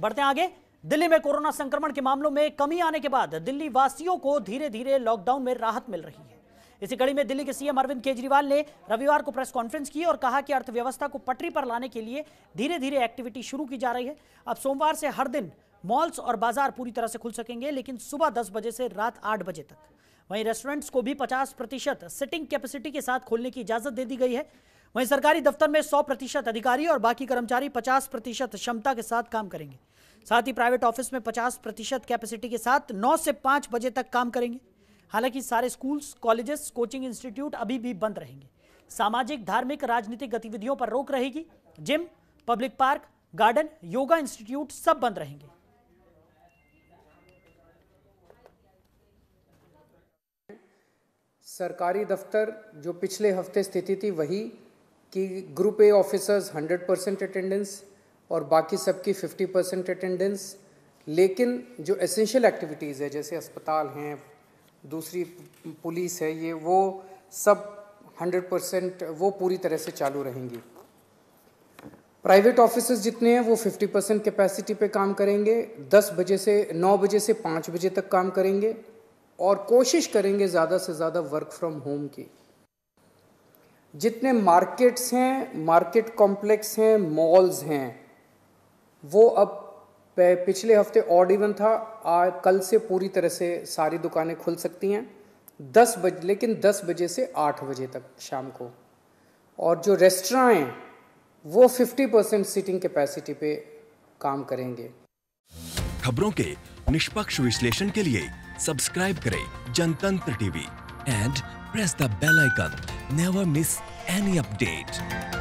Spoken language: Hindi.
बढ़ते आगे दिल्ली में कोरोना संक्रमण के मामलों में कमी आने के बाद दिल्ली वासियों को धीरे धीरे लॉकडाउन में राहत मिल रही है इसी कड़ी में दिल्ली के सीएम अरविंद केजरीवाल ने रविवार को प्रेस कॉन्फ्रेंस की और कहा कि अर्थव्यवस्था को पटरी पर लाने के लिए धीरे धीरे एक्टिविटी शुरू की जा रही है अब सोमवार से हर दिन मॉल्स और बाजार पूरी तरह से खुल सकेंगे लेकिन सुबह दस बजे से रात आठ बजे तक वहीं रेस्टोरेंट्स को भी पचास प्रतिशत सिटिंग कैपेसिटी के साथ खोलने की इजाजत दे दी गई है वहीं सरकारी दफ्तर में सौ प्रतिशत अधिकारी और बाकी कर्मचारी पचास प्रतिशत क्षमता के साथ काम करेंगे साथ ही प्राइवेट ऑफिस में 50 प्रतिशत कैपेसिटी के साथ 9 से 5 बजे तक काम करेंगे हालांकि सारे स्कूल्स कॉलेजेस कोचिंग इंस्टीट्यूट अभी भी बंद रहेंगे सामाजिक धार्मिक राजनीतिक गतिविधियों पर रोक रहेगी gym public park garden yoga institute सब बंद रहेंगे सरकारी दफ्तर जो पिछले हफ्ते स्थिति थी वही कि group A officers 100 percent attendance और बाकी सबकी 50 परसेंट अटेंडेंस लेकिन जो एसेंशियल एक्टिविटीज़ है जैसे अस्पताल हैं दूसरी पुलिस है ये वो सब 100 परसेंट वो पूरी तरह से चालू रहेंगी प्राइवेट ऑफिस जितने हैं वो 50 परसेंट कैपेसिटी पे काम करेंगे 10 बजे से 9 बजे से 5 बजे तक काम करेंगे और कोशिश करेंगे ज़्यादा से ज़्यादा वर्क फ्रॉम होम की जितने मार्केट्स हैं मार्केट कॉम्प्लेक्स हैं मॉल्स हैं वो अब पिछले हफ्ते ऑड इवन था आ, कल से पूरी तरह से सारी दुकानें खुल सकती हैं दस बजे लेकिन दस बजे से आठ बजे तक शाम को और जो रेस्टोरें हैं वो फिफ्टी परसेंट सीटिंग कैपेसिटी पे काम करेंगे खबरों के निष्पक्ष विश्लेषण के लिए सब्सक्राइब करें Jantantra TV and press the bell icon never miss any update